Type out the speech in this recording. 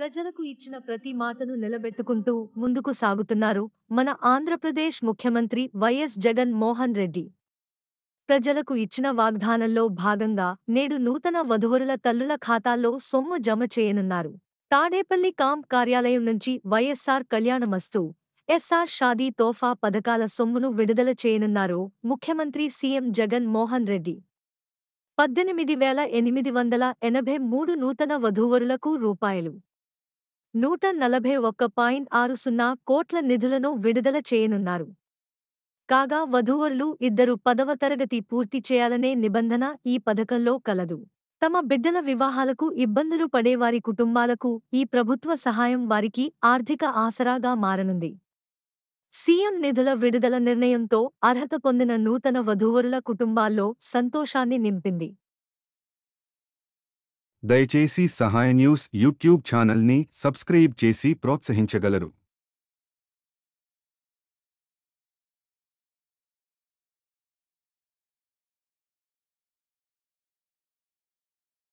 ప్రజలకు ఇచ్చిన ప్రతి మాటను నిలబెట్టుకుంటూ ముందుకు సాగుతున్నారు మన ఆంధ్రప్రదేశ్ ముఖ్యమంత్రి వైఎస్ జగన్ మోహన్ రెడ్డి ప్రజలకు ఇచ్చిన వాగ్దానంలో భాగంగా నేడు నూతన వధువరుల తల్లుల ఖాతాల్లో సొమ్ము జమ చేయనున్నారు తాడేపల్లి కాంప్ కార్యాలయం నుంచి వైఎస్సార్ కళ్యాణమస్తు ఎస్ఆర్ షాదీ తోఫా పథకాల సొమ్మును విడుదల చేయనున్నారు ముఖ్యమంత్రి సీఎం జగన్ మోహన్ రెడ్డి పద్దెనిమిది వేల ఎనిమిది వందల ఎనభై మూడు నూతన వధూవరులకు రూపాయలు నూట నలభై ఒక్క పాయింట్ ఆరు సున్నా కోట్ల నిధులను విడుదల చేయనున్నారు కాగా వధూవరులు ఇద్దరు పదవ తరగతి పూర్తి చేయాలనే నిబంధన ఈ పథకంలో కలదు తమ బిడ్డల వివాహాలకు ఇబ్బందులు పడేవారి కుటుంబాలకు ఈ ప్రభుత్వ సహాయం వారికి ఆర్థిక ఆసరాగా మారనుంది సీఎం నిధుల విడుదల నిర్ణయంతో అర్హత పొందిన నూతన వధూవరుల కుటుంబాల్లో సంతోషాన్ని నింపింది దయచేసి సహాయ న్యూస్ యూట్యూబ్ ఛానల్ని సబ్స్క్రైబ్ చేసి ప్రోత్సహించగలరు